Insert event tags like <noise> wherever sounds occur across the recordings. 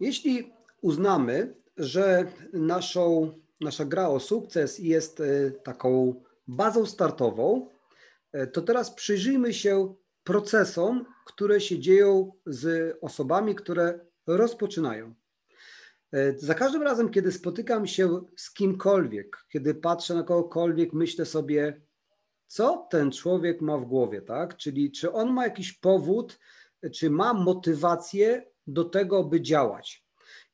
Jeśli uznamy, że naszą, nasza gra o sukces jest e, taką bazą startową, e, to teraz przyjrzyjmy się procesom, które się dzieją z osobami, które rozpoczynają. E, za każdym razem, kiedy spotykam się z kimkolwiek, kiedy patrzę na kogokolwiek, myślę sobie, co ten człowiek ma w głowie, tak? Czyli czy on ma jakiś powód, czy ma motywację do tego, by działać?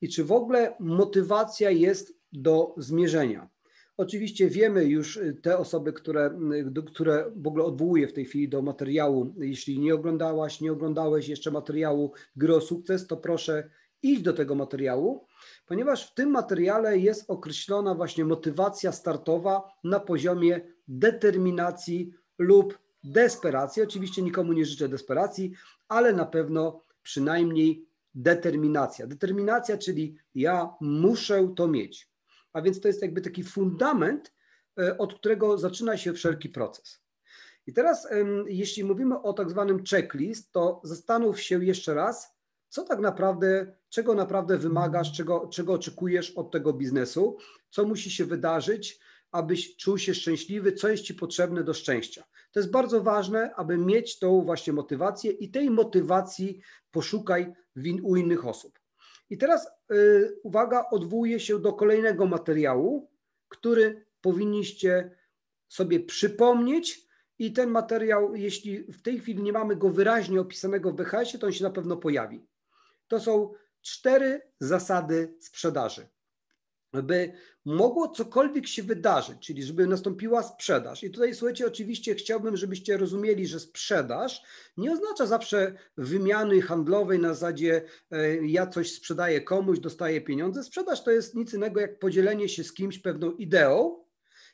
I czy w ogóle motywacja jest do zmierzenia? Oczywiście wiemy już y, te osoby, które, y, które w ogóle odwołuję w tej chwili do materiału. Jeśli nie oglądałaś, nie oglądałeś jeszcze materiału Gry o sukces, to proszę iść do tego materiału, ponieważ w tym materiale jest określona właśnie motywacja startowa na poziomie determinacji lub desperacji. Oczywiście nikomu nie życzę desperacji, ale na pewno przynajmniej determinacja. Determinacja, czyli ja muszę to mieć. A więc to jest jakby taki fundament, e, od którego zaczyna się wszelki proces. I teraz, jeśli mówimy o tak zwanym checklist, to zastanów się jeszcze raz, co tak naprawdę, czego naprawdę wymagasz, czego, czego oczekujesz od tego biznesu, co musi się wydarzyć, abyś czuł się szczęśliwy, co jest ci potrzebne do szczęścia. To jest bardzo ważne, aby mieć tą właśnie motywację i tej motywacji poszukaj u innych osób. I teraz y, uwaga, odwołuje się do kolejnego materiału, który powinniście sobie przypomnieć. I ten materiał, jeśli w tej chwili nie mamy go wyraźnie opisanego w BHS-ie, to on się na pewno pojawi. To są cztery zasady sprzedaży aby mogło cokolwiek się wydarzyć, czyli żeby nastąpiła sprzedaż. I tutaj słuchajcie, oczywiście chciałbym, żebyście rozumieli, że sprzedaż nie oznacza zawsze wymiany handlowej na zasadzie e, ja coś sprzedaję komuś, dostaję pieniądze. Sprzedaż to jest nic innego jak podzielenie się z kimś pewną ideą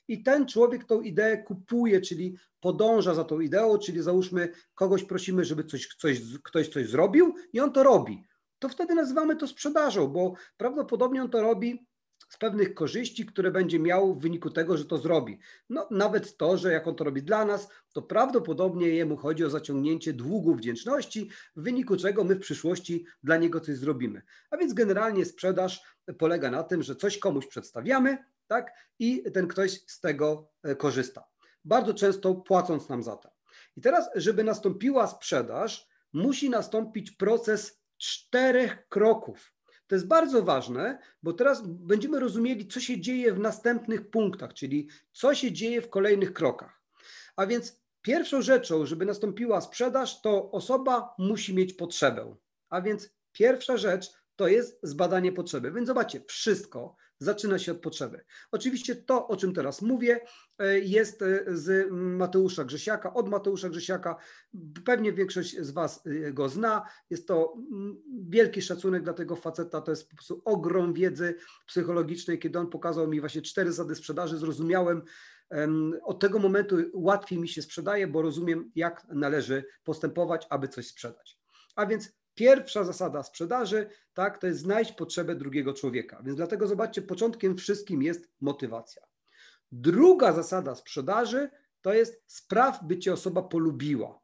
i ten człowiek tą ideę kupuje, czyli podąża za tą ideą, czyli załóżmy kogoś prosimy, żeby coś, coś, ktoś coś zrobił i on to robi. To wtedy nazywamy to sprzedażą, bo prawdopodobnie on to robi z pewnych korzyści, które będzie miał w wyniku tego, że to zrobi. No, nawet to, że jak on to robi dla nas, to prawdopodobnie jemu chodzi o zaciągnięcie długu wdzięczności, w wyniku czego my w przyszłości dla niego coś zrobimy. A więc generalnie sprzedaż polega na tym, że coś komuś przedstawiamy, tak? I ten ktoś z tego e, korzysta. Bardzo często płacąc nam za to. I teraz, żeby nastąpiła sprzedaż, musi nastąpić proces czterech kroków. To jest bardzo ważne, bo teraz będziemy rozumieli, co się dzieje w następnych punktach, czyli co się dzieje w kolejnych krokach. A więc pierwszą rzeczą, żeby nastąpiła sprzedaż, to osoba musi mieć potrzebę. A więc pierwsza rzecz to jest zbadanie potrzeby. Więc zobaczcie, wszystko, Zaczyna się od potrzeby. Oczywiście to, o czym teraz mówię, e, jest e, z mm, Mateusza Grzesiaka, od Mateusza Grzesiaka. Pewnie większość z Was e, go zna. Jest to mm, wielki szacunek dla tego faceta. To jest po prostu ogrom wiedzy psychologicznej. Kiedy on pokazał mi właśnie cztery zady sprzedaży, zrozumiałem, od tego momentu łatwiej mi się sprzedaje, bo rozumiem, jak należy postępować, aby coś sprzedać. A więc pierwsza zasada sprzedaży, tak, to jest znajdź potrzebę drugiego człowieka. Więc dlatego zobaczcie, początkiem wszystkim jest motywacja. Druga zasada sprzedaży to jest spraw, by cię osoba polubiła.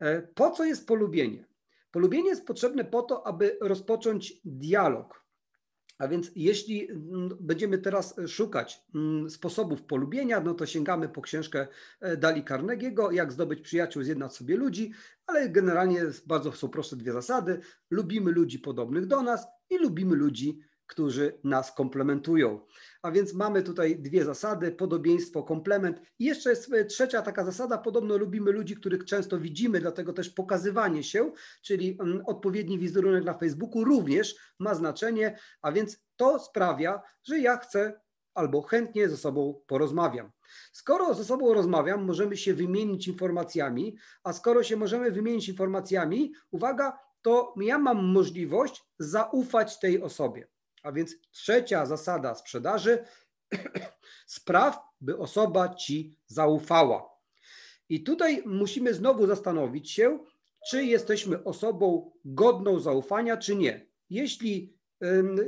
E, po co jest polubienie? Polubienie jest potrzebne po to, aby rozpocząć dialog, a więc jeśli mm, będziemy teraz szukać mm, sposobów polubienia, no to sięgamy po książkę e, Dali Carnegiego, jak zdobyć przyjaciół, zjednać sobie ludzi, ale generalnie bardzo są proste dwie zasady. Lubimy ludzi podobnych do nas i lubimy ludzi którzy nas komplementują. A więc mamy tutaj dwie zasady: podobieństwo, komplement. I jeszcze jest e, trzecia taka zasada. Podobno lubimy ludzi, których często widzimy, dlatego też pokazywanie się, czyli mm, odpowiedni wizerunek na Facebooku również ma znaczenie, a więc to sprawia, że ja chcę albo chętnie ze sobą porozmawiam. Skoro ze sobą rozmawiam, możemy się wymienić informacjami, a skoro się możemy wymienić informacjami, uwaga, to ja mam możliwość zaufać tej osobie. A więc trzecia zasada sprzedaży: <clears throat> spraw, by osoba ci zaufała. I tutaj musimy znowu zastanowić się, czy jesteśmy osobą godną zaufania, czy nie. Jeśli,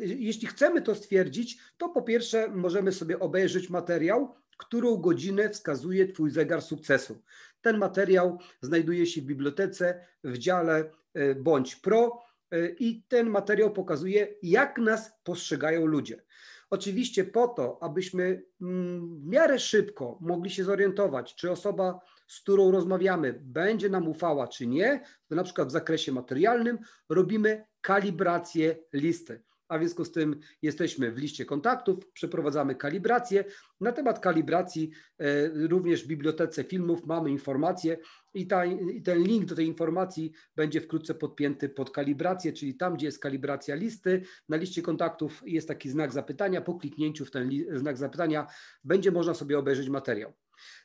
jeśli chcemy to stwierdzić, to po pierwsze możemy sobie obejrzeć materiał, którą godzinę wskazuje Twój zegar sukcesu. Ten materiał znajduje się w bibliotece w dziale y, bądź pro. E, i ten materiał pokazuje, jak nas postrzegają ludzie. Oczywiście po to, abyśmy mm, w miarę szybko mogli się zorientować, czy osoba, z którą rozmawiamy, będzie nam ufała, czy nie, to na przykład w zakresie materialnym robimy kalibrację listy. A w związku z tym jesteśmy w liście kontaktów, przeprowadzamy kalibrację. Na temat kalibracji e, również w bibliotece filmów mamy informacje i, ta, i ten link do tej informacji będzie wkrótce podpięty pod kalibrację, czyli tam, gdzie jest kalibracja listy, na liście kontaktów jest taki znak zapytania. Po kliknięciu w ten znak zapytania będzie można sobie obejrzeć materiał.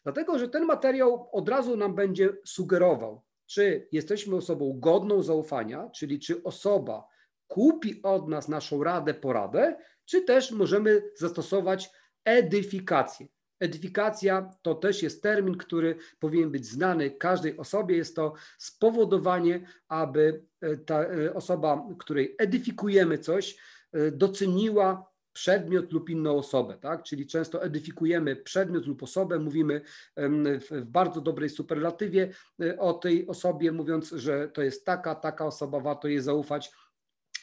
Dlatego, że ten materiał od razu nam będzie sugerował, czy jesteśmy osobą godną zaufania, czyli czy osoba, kupi od nas naszą radę, poradę, czy też możemy zastosować edyfikację. Edyfikacja to też jest termin, który powinien być znany każdej osobie. Jest to spowodowanie, aby e, ta e, osoba, której edyfikujemy coś, e, doceniła przedmiot lub inną osobę, tak? Czyli często edyfikujemy przedmiot lub osobę, mówimy w bardzo dobrej superlatywie o tej osobie, mówiąc, że to jest taka, taka osoba, warto jej zaufać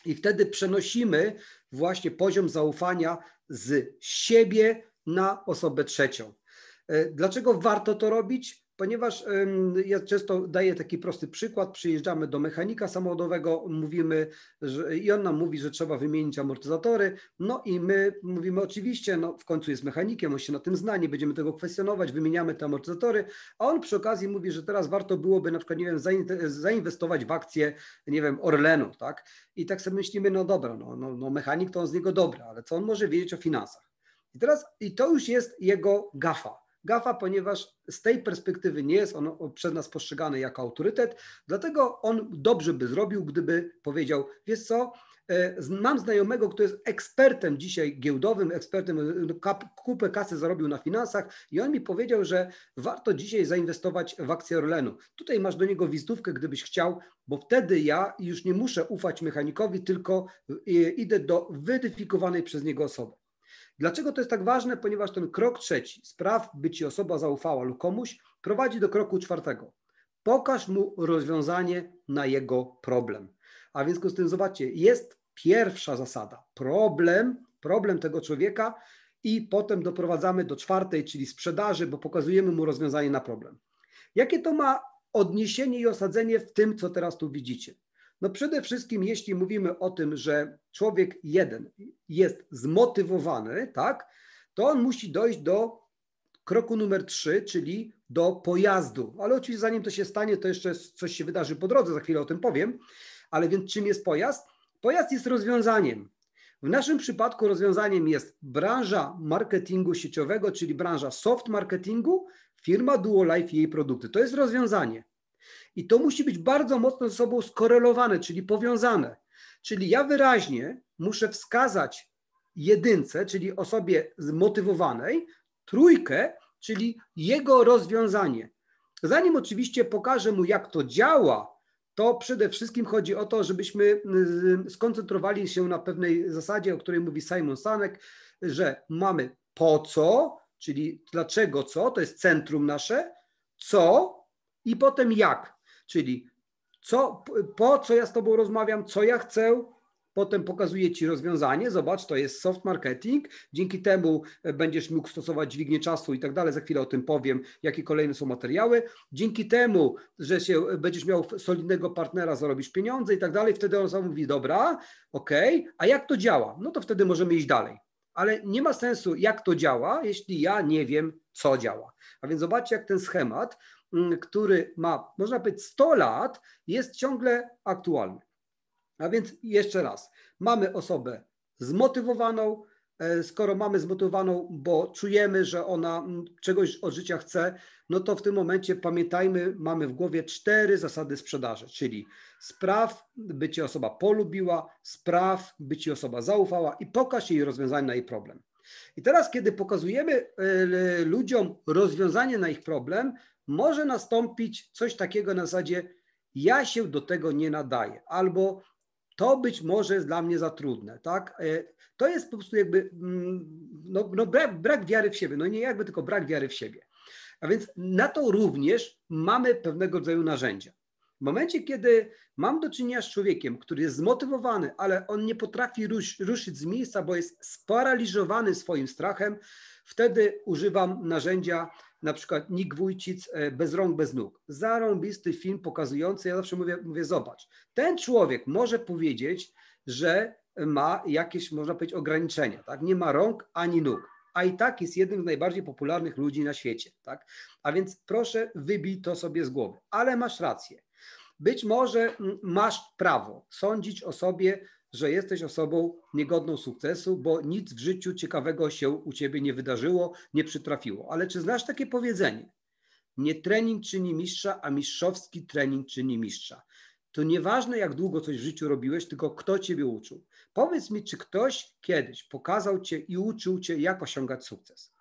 i wtedy przenosimy właśnie poziom zaufania z siebie na osobę trzecią. E, dlaczego warto to robić? ponieważ ja często daję taki prosty przykład. Przyjeżdżamy do mechanika samochodowego, mówimy, że, i on nam mówi, że trzeba wymienić amortyzatory. No i my mówimy, oczywiście, no w końcu jest mechanikiem, on się na tym zna, nie będziemy tego kwestionować, wymieniamy te amortyzatory, a on przy okazji mówi, że teraz warto byłoby na przykład, nie wiem, zainwestować w akcje, nie wiem, Orlenu, tak? I tak sobie myślimy, no dobra, no, no, no mechanik to on z niego dobra, ale co on może wiedzieć o finansach? I teraz, i to już jest jego gafa. GAFA, ponieważ z tej perspektywy nie jest on przez nas postrzegany jako autorytet, dlatego on dobrze by zrobił, gdyby powiedział, wiesz co, e, Mam znajomego, który jest ekspertem dzisiaj giełdowym, ekspertem, e, kupę kasy zarobił na finansach i on mi powiedział, że warto dzisiaj zainwestować w akcję Orlenu. Tutaj masz do niego wizytówkę, gdybyś chciał, bo wtedy ja już nie muszę ufać mechanikowi, tylko e, idę do weryfikowanej przez niego osoby. Dlaczego to jest tak ważne? Ponieważ ten krok trzeci, spraw, by ci osoba zaufała lub komuś, prowadzi do kroku czwartego. Pokaż mu rozwiązanie na jego problem. A więc z tym zobaczcie, jest pierwsza zasada. Problem, problem tego człowieka i potem doprowadzamy do czwartej, czyli sprzedaży, bo pokazujemy mu rozwiązanie na problem. Jakie to ma odniesienie i osadzenie w tym, co teraz tu widzicie? No przede wszystkim, jeśli mówimy o tym, że człowiek jeden jest zmotywowany, tak, to on musi dojść do kroku numer trzy, czyli do pojazdu. Ale oczywiście zanim to się stanie, to jeszcze coś się wydarzy po drodze, za chwilę o tym powiem. Ale więc czym jest pojazd? Pojazd jest rozwiązaniem. W naszym przypadku rozwiązaniem jest branża marketingu sieciowego, czyli branża soft marketingu, firma Duolife i jej produkty. To jest rozwiązanie. I to musi być bardzo mocno ze sobą skorelowane, czyli powiązane. Czyli ja wyraźnie muszę wskazać jedynce, czyli osobie zmotywowanej, trójkę, czyli jego rozwiązanie. Zanim oczywiście pokażę mu, jak to działa, to przede wszystkim chodzi o to, żebyśmy y, skoncentrowali się na pewnej zasadzie, o której mówi Simon Sanek, że mamy po co, czyli dlaczego co, to jest centrum nasze, co i potem jak. Czyli co, po co ja z Tobą rozmawiam, co ja chcę, Potem pokazuje Ci rozwiązanie, zobacz, to jest soft marketing, dzięki temu e, będziesz mógł stosować dźwignię czasu i tak dalej, za chwilę o tym powiem, jakie kolejne są materiały. Dzięki temu, że się e, będziesz miał solidnego partnera, zarobisz pieniądze i tak dalej, wtedy on sam mówi, dobra, okej, okay, a jak to działa? No to wtedy możemy iść dalej. Ale nie ma sensu, jak to działa, jeśli ja nie wiem, co działa. A więc zobaczcie, jak ten schemat Mm, który ma, można powiedzieć, 100 lat, jest ciągle aktualny. A więc jeszcze raz, mamy osobę zmotywowaną, e, skoro mamy zmotywowaną, bo czujemy, że ona mm, czegoś od życia chce, no to w tym momencie pamiętajmy, mamy w głowie cztery zasady sprzedaży, czyli spraw, by ci osoba polubiła, spraw, by ci osoba zaufała i pokaż jej rozwiązanie na jej problem. I teraz, kiedy pokazujemy e, ludziom rozwiązanie na ich problem, może nastąpić coś takiego na zasadzie ja się do tego nie nadaję albo to być może jest dla mnie za trudne, tak? E, to jest po prostu jakby mm, no, no brak, brak wiary w siebie, no nie jakby tylko brak wiary w siebie. A więc na to również mamy pewnego rodzaju narzędzia. W momencie, kiedy mam do czynienia z człowiekiem, który jest zmotywowany, ale on nie potrafi ruszyć z miejsca, bo jest sparaliżowany swoim strachem, wtedy używam narzędzia na przykład Nick Wójcic e, bez rąk, bez nóg. Zarąbisty film pokazujący, ja zawsze mówię, mówię, zobacz, ten człowiek może powiedzieć, że ma jakieś, można powiedzieć, ograniczenia, tak? Nie ma rąk ani nóg, a i tak jest jednym z najbardziej popularnych ludzi na świecie, tak? A więc proszę, wybij to sobie z głowy, ale masz rację. Być może mm, masz prawo sądzić o sobie że jesteś osobą niegodną sukcesu, bo nic w życiu ciekawego się u ciebie nie wydarzyło, nie przytrafiło. Ale czy znasz takie powiedzenie? Nie trening czyni mistrza, a mistrzowski trening czyni mistrza. To nieważne, jak długo coś w życiu robiłeś, tylko kto ciebie uczył. Powiedz mi, czy ktoś kiedyś pokazał cię i uczył cię, jak osiągać sukces.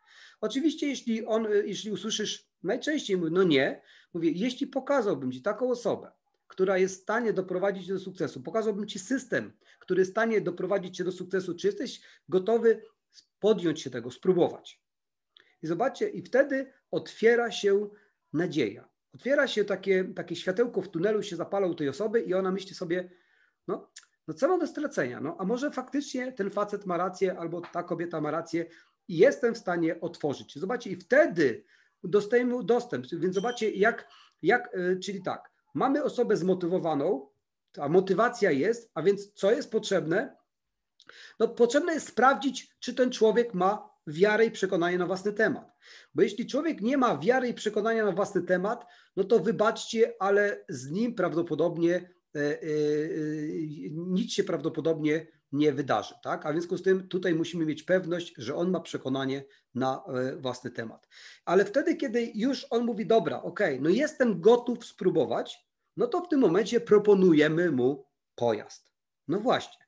Oczywiście, jeśli, on, y, jeśli usłyszysz najczęściej, mówię, no nie, mówię, jeśli pokazałbym ci taką osobę, która jest w stanie doprowadzić do sukcesu. Pokazałbym Ci system, który jest w stanie doprowadzić Cię do sukcesu. Czy jesteś gotowy podjąć się tego, spróbować? I zobaczcie, i wtedy otwiera się nadzieja. Otwiera się takie, takie światełko w tunelu, się zapala u tej osoby i ona myśli sobie, no, no co mam do stracenia? No, a może faktycznie ten facet ma rację albo ta kobieta ma rację i jestem w stanie otworzyć. Zobaczcie, i wtedy dostajemy dostęp. Więc zobaczcie, jak, jak y, czyli tak, mamy osobę zmotywowaną, a motywacja jest, a więc co jest potrzebne? No, potrzebne jest sprawdzić, czy ten człowiek ma wiarę i przekonanie na własny temat. Bo jeśli człowiek nie ma wiary i przekonania na własny temat, no to wybaczcie, ale z nim prawdopodobnie e, e, e nic się prawdopodobnie nie wydarzy. Tak? A w związku z tym tutaj musimy mieć pewność, że on ma przekonanie na e, własny temat. Ale wtedy, kiedy już on mówi, dobra, ok, no jestem gotów spróbować, no to w tym momencie proponujemy mu pojazd. No właśnie.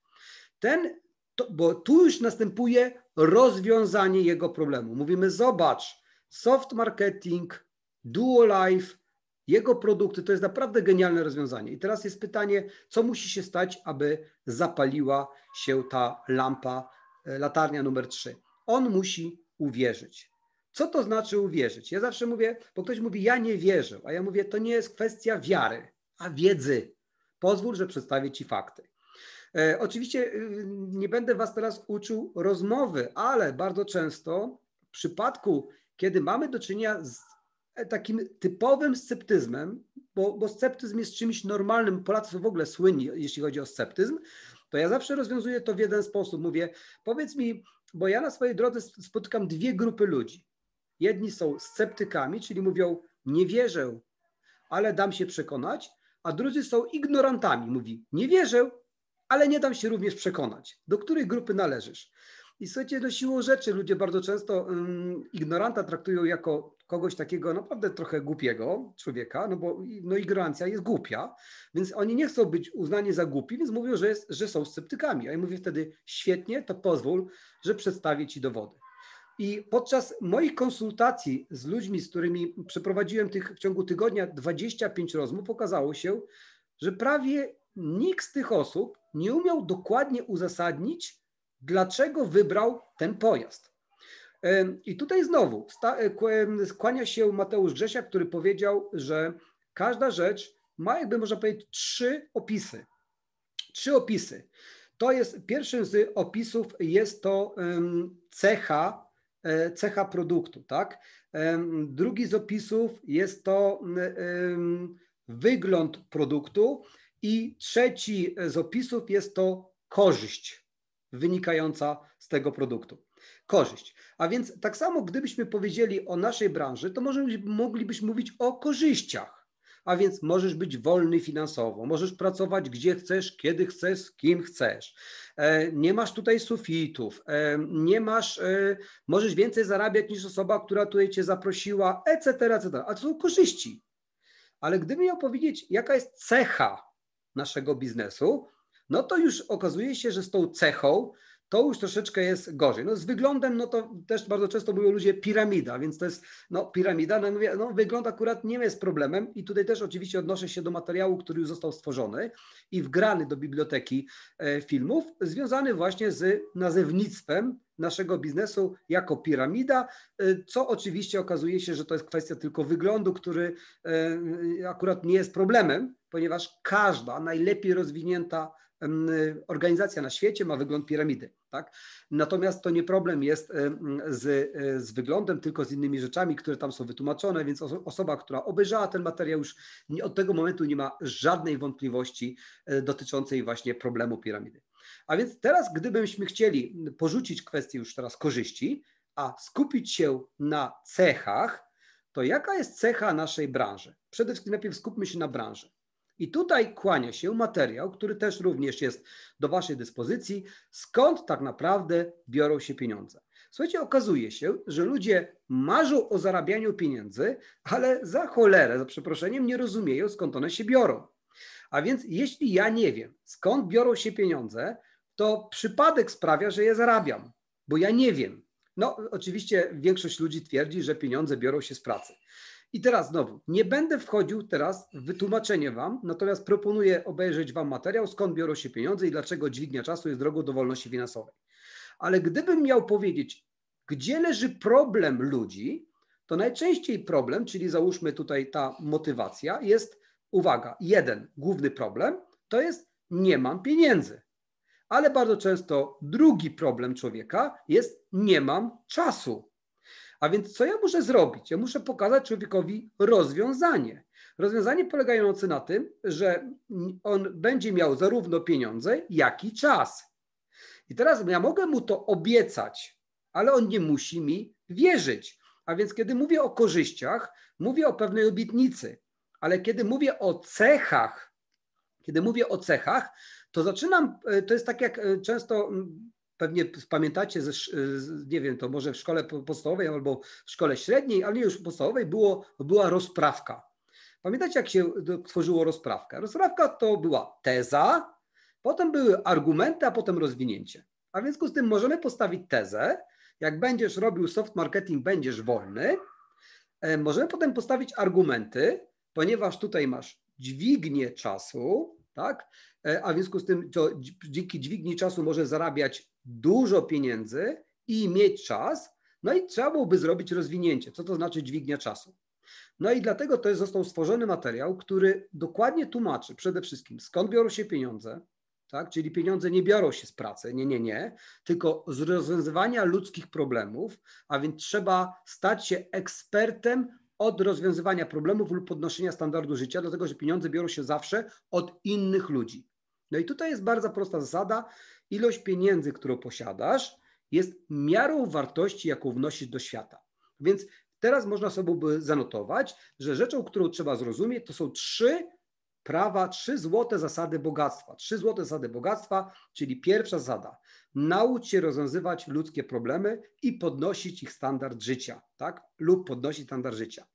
Ten, to, bo tu już następuje rozwiązanie jego problemu. Mówimy, zobacz, soft marketing, duo life, jego produkty to jest naprawdę genialne rozwiązanie. I teraz jest pytanie, co musi się stać, aby zapaliła się ta lampa, e, latarnia numer 3. On musi uwierzyć. Co to znaczy uwierzyć? Ja zawsze mówię, bo ktoś mówi, ja nie wierzę, a ja mówię, to nie jest kwestia wiary, a wiedzy. Pozwól, że przedstawię Ci fakty. E, oczywiście y, nie będę Was teraz uczył rozmowy, ale bardzo często w przypadku, kiedy mamy do czynienia z E, takim typowym sceptyzmem, bo, bo sceptyzm jest czymś normalnym, Polacy w ogóle słyni, jeśli chodzi o sceptyzm, to ja zawsze rozwiązuję to w jeden sposób. Mówię, powiedz mi, bo ja na swojej drodze spotykam dwie grupy ludzi. Jedni są sceptykami, czyli mówią, nie wierzę, ale dam się przekonać, a drudzy są ignorantami, mówi, nie wierzę, ale nie dam się również przekonać. Do której grupy należysz? I słuchajcie, no siłą rzeczy ludzie bardzo często mm, ignoranta traktują jako kogoś takiego naprawdę trochę głupiego człowieka, no bo no ignorancja jest głupia, więc oni nie chcą być uznani za głupi, więc mówią, że, jest, że są sceptykami. A ja mówię wtedy, świetnie, to pozwól, że przedstawię ci dowody. I podczas moich konsultacji z ludźmi, z którymi przeprowadziłem tych w ciągu tygodnia 25 rozmów, okazało się, że prawie nikt z tych osób nie umiał dokładnie uzasadnić, dlaczego wybrał ten pojazd. I tutaj znowu e, skłania się Mateusz Grzesia, który powiedział, że każda rzecz ma, jakby można powiedzieć, trzy opisy. Trzy opisy. To jest pierwszym z opisów jest to cecha, e, cecha produktu, tak? Drugi z opisów jest to wygląd produktu i trzeci z opisów jest to korzyść wynikająca z tego produktu korzyść. A więc tak samo, gdybyśmy powiedzieli o naszej branży, to może moglibyśmy mówić o korzyściach. A więc możesz być wolny finansowo, możesz pracować gdzie chcesz, kiedy chcesz, z kim chcesz. E, nie masz tutaj sufitów, e, nie masz, e, możesz więcej zarabiać niż osoba, która tutaj cię zaprosiła, etc., etc. A to są korzyści. Ale gdybym miał powiedzieć, jaka jest cecha naszego biznesu, no to już okazuje się, że z tą cechą to już troszeczkę jest gorzej. No z wyglądem, no to też bardzo często mówią ludzie piramida, więc to jest, no piramida, no, mówię, no wygląd akurat nie jest problemem i tutaj też oczywiście odnoszę się do materiału, który już został stworzony i wgrany do biblioteki e, filmów, związany właśnie z nazewnictwem naszego biznesu jako piramida, e, co oczywiście okazuje się, że to jest kwestia tylko wyglądu, który e, akurat nie jest problemem, ponieważ każda najlepiej rozwinięta Y, organizacja na świecie ma wygląd piramidy. Tak? Natomiast to nie problem jest z, e, z wyglądem, tylko z innymi rzeczami, które tam są wytłumaczone, więc osoba, która obejrzała ten materiał już od tego momentu nie ma żadnej wątpliwości e, dotyczącej właśnie problemu piramidy. A więc teraz, gdybyśmy chcieli porzucić kwestię już teraz korzyści, a skupić się na cechach, to jaka jest cecha naszej branży? Przede wszystkim najpierw skupmy się na branży. I tutaj kłania się materiał, który też również jest do Waszej dyspozycji, skąd tak naprawdę biorą się pieniądze. Słuchajcie, okazuje się, że ludzie marzą o zarabianiu pieniędzy, ale za cholerę, za przeproszeniem, nie rozumieją skąd one się biorą. A więc jeśli ja nie wiem, skąd biorą się pieniądze, to przypadek sprawia, że je zarabiam, bo ja nie wiem. No, oczywiście większość ludzi twierdzi, że pieniądze biorą się z pracy. I teraz znowu, nie będę wchodził teraz w wytłumaczenie Wam, natomiast proponuję obejrzeć Wam materiał, skąd biorą się pieniądze i dlaczego dźwignia czasu jest drogą do wolności finansowej. Ale gdybym miał powiedzieć, gdzie leży problem ludzi, to najczęściej problem, czyli załóżmy tutaj ta motywacja, jest, uwaga, jeden główny problem to jest nie mam pieniędzy. Ale bardzo często drugi problem człowieka jest nie mam czasu. A więc co ja muszę zrobić? Ja muszę pokazać człowiekowi rozwiązanie. Rozwiązanie polegające na tym, że on będzie miał zarówno pieniądze, jak i czas. I teraz ja mogę mu to obiecać, ale on nie musi mi wierzyć. A więc, kiedy mówię o korzyściach, mówię o pewnej obietnicy, ale kiedy mówię o cechach, kiedy mówię o cechach, to zaczynam, e, to jest tak jak e, często pewnie pamiętacie, ze, nie wiem, to może w szkole podstawowej albo w szkole średniej, ale nie już podstawowej, było, była rozprawka. Pamiętacie, jak się tworzyło rozprawkę? Rozprawka to była teza, potem były argumenty, a potem rozwinięcie. A w związku z tym możemy postawić tezę, jak będziesz robił soft marketing, będziesz wolny. E, możemy potem postawić argumenty, ponieważ tutaj masz dźwignię czasu, tak? E, a w związku z tym, to dzięki dźwigni czasu może zarabiać dużo pieniędzy i mieć czas, no i trzeba byłoby zrobić rozwinięcie. Co to znaczy dźwignia czasu? No i dlatego to jest, został stworzony materiał, który dokładnie tłumaczy przede wszystkim, skąd biorą się pieniądze, tak? czyli pieniądze nie biorą się z pracy, nie, nie, nie, tylko z rozwiązywania ludzkich problemów, a więc trzeba stać się ekspertem od rozwiązywania problemów lub podnoszenia standardu życia, dlatego że pieniądze biorą się zawsze od innych ludzi. No i tutaj jest bardzo prosta zasada, ilość pieniędzy, którą posiadasz, jest miarą wartości, jaką wnosisz do świata. Więc teraz można sobie by zanotować, że rzeczą, którą trzeba zrozumieć, to są trzy prawa, trzy złote zasady bogactwa. Trzy złote zasady bogactwa, czyli pierwsza zasada. Naucz się rozwiązywać ludzkie problemy i podnosić ich standard życia, tak? Lub podnosić standard życia.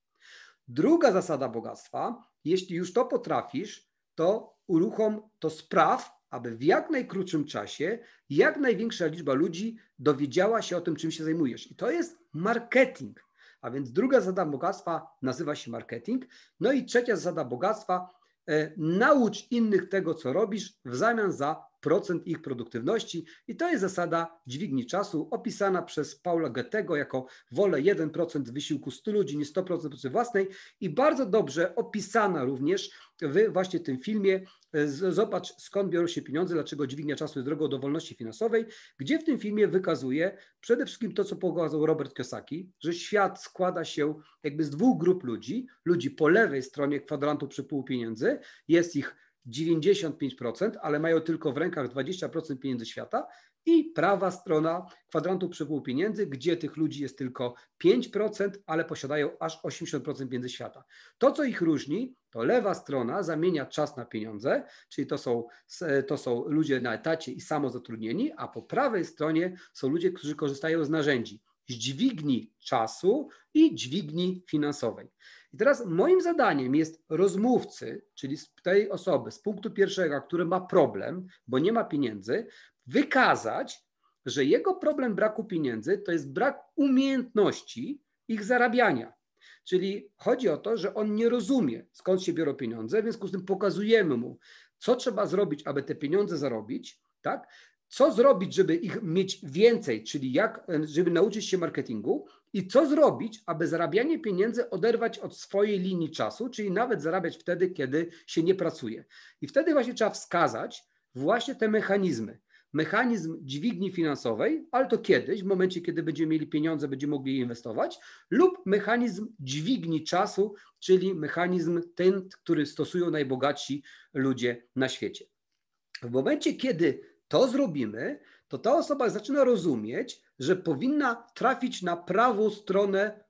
Druga zasada bogactwa, jeśli już to potrafisz, to uruchom to spraw, aby w jak najkrótszym czasie jak największa liczba ludzi dowiedziała się o tym, czym się zajmujesz. I to jest marketing. A więc druga zasada bogactwa nazywa się marketing. No i trzecia zasada bogactwa e, naucz innych tego, co robisz w zamian za procent ich produktywności. I to jest zasada dźwigni czasu, opisana przez Paula Goethego jako wolę 1% wysiłku 100 ludzi niż 100% pracy własnej i bardzo dobrze opisana również wy właśnie w tym filmie e, zobacz skąd biorą się pieniądze, dlaczego dźwignia czasu jest drogą do wolności finansowej, gdzie w tym filmie wykazuje przede wszystkim to, co pokazał Robert Kiosaki, że świat składa się jakby z dwóch grup ludzi. Ludzi po lewej stronie kwadrantu przypół pieniędzy, jest ich 95%, ale mają tylko w rękach 20% pieniędzy świata, i prawa strona kwadrantu przepływu pieniędzy, gdzie tych ludzi jest tylko 5%, ale posiadają aż 80% pieniędzy świata. To, co ich różni, to lewa strona zamienia czas na pieniądze, czyli to są, to są ludzie na etacie i samozatrudnieni, a po prawej stronie są ludzie, którzy korzystają z narzędzi z dźwigni czasu i dźwigni finansowej. I teraz moim zadaniem jest rozmówcy, czyli z tej osoby z punktu pierwszego, który ma problem, bo nie ma pieniędzy, wykazać, że jego problem braku pieniędzy to jest brak umiejętności ich zarabiania. Czyli chodzi o to, że on nie rozumie, skąd się biorą pieniądze, w związku z tym pokazujemy mu, co trzeba zrobić, aby te pieniądze zarobić, tak? co zrobić, żeby ich mieć więcej, czyli jak, żeby nauczyć się marketingu i co zrobić, aby zarabianie pieniędzy oderwać od swojej linii czasu, czyli nawet zarabiać wtedy, kiedy się nie pracuje. I wtedy właśnie trzeba wskazać właśnie te mechanizmy mechanizm dźwigni finansowej, ale to kiedyś, w momencie, kiedy będziemy mieli pieniądze, będziemy mogli je inwestować, lub mechanizm dźwigni czasu, czyli mechanizm ten, który stosują najbogatsi ludzie na świecie. W momencie, kiedy to zrobimy, to ta osoba zaczyna rozumieć, że powinna trafić na prawą stronę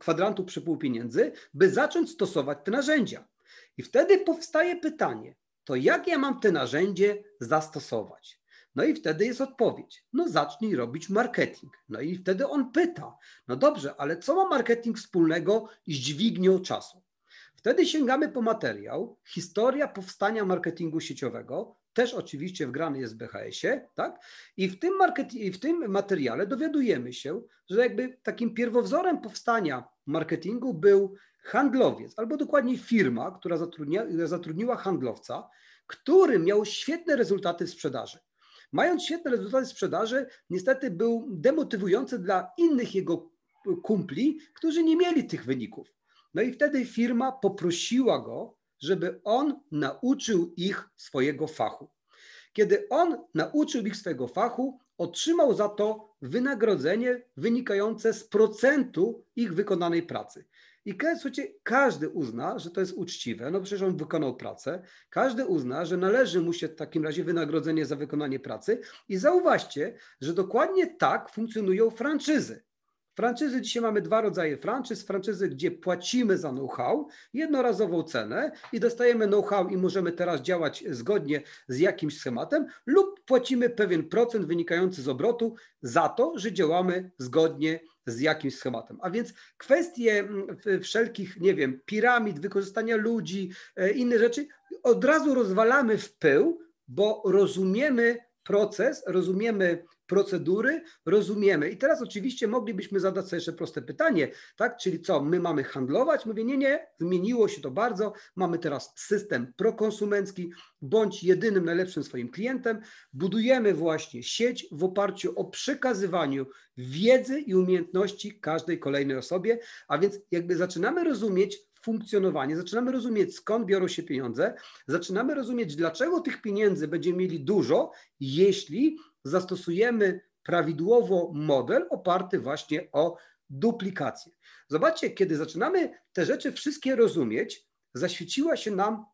kwadrantu przepływu pieniędzy, by zacząć stosować te narzędzia. I wtedy powstaje pytanie, to jak ja mam te narzędzie zastosować? No i wtedy jest odpowiedź. No zacznij robić marketing. No i wtedy on pyta, no dobrze, ale co ma marketing wspólnego z dźwignią czasu? Wtedy sięgamy po materiał Historia powstania marketingu sieciowego, też oczywiście wgrany jest w BHS-ie, tak? I w tym, i w tym materiale dowiadujemy się, że jakby takim pierwowzorem powstania marketingu był handlowiec, albo dokładniej firma, która zatrudnia, zatrudniła handlowca, który miał świetne rezultaty w sprzedaży. Mając świetne rezultaty sprzedaży, niestety był demotywujący dla innych jego kumpli, którzy nie mieli tych wyników. No i wtedy firma poprosiła go, żeby on nauczył ich swojego fachu. Kiedy on nauczył ich swojego fachu, otrzymał za to wynagrodzenie wynikające z procentu ich wykonanej pracy. I słuchajcie, każdy uzna, że to jest uczciwe, no przecież on wykonał pracę, każdy uzna, że należy mu się w takim razie wynagrodzenie za wykonanie pracy i zauważcie, że dokładnie tak funkcjonują franczyzy. Franczyzy dzisiaj mamy dwa rodzaje franczyz. Franczyzy, gdzie płacimy za know-how jednorazową cenę i dostajemy know-how i możemy teraz działać zgodnie z jakimś schematem, lub płacimy pewien procent wynikający z obrotu za to, że działamy zgodnie z jakimś schematem. A więc kwestie mm, wszelkich, nie wiem, piramid, wykorzystania ludzi, e, inne rzeczy od razu rozwalamy w pył, bo rozumiemy proces, rozumiemy procedury rozumiemy. I teraz oczywiście moglibyśmy zadać sobie jeszcze proste pytanie, tak? Czyli co, my mamy handlować? Mówię, nie, nie, zmieniło się to bardzo. Mamy teraz system prokonsumencki, bądź jedynym najlepszym swoim klientem. Budujemy właśnie sieć w oparciu o przekazywaniu wiedzy i umiejętności każdej kolejnej osobie, a więc jakby zaczynamy rozumieć funkcjonowanie, zaczynamy rozumieć skąd biorą się pieniądze, zaczynamy rozumieć dlaczego tych pieniędzy będziemy mieli dużo, jeśli zastosujemy prawidłowo model oparty właśnie o duplikację. Zobaczcie, kiedy zaczynamy te rzeczy wszystkie rozumieć, zaświeciła się nam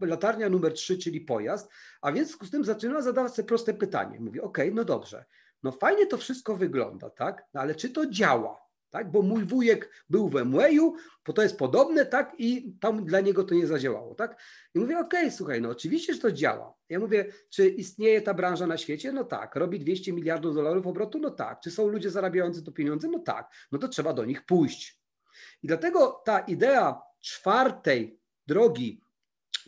latarnia numer 3, czyli pojazd, a więc z tym zaczyna zadawać sobie proste pytanie. Mówi, ok, no dobrze, no fajnie to wszystko wygląda, tak? No ale czy to działa? tak? Bo mój wujek był w Emwayu, bo to jest podobne, tak? I tam dla niego to nie zadziałało, tak? I mówię, okej, okay, słuchaj, no oczywiście, że to działa. Ja mówię, czy istnieje ta branża na świecie? No tak. Robi 200 miliardów dolarów obrotu? No tak. Czy są ludzie zarabiający to pieniądze? No tak. No to trzeba do nich pójść. I dlatego ta idea czwartej drogi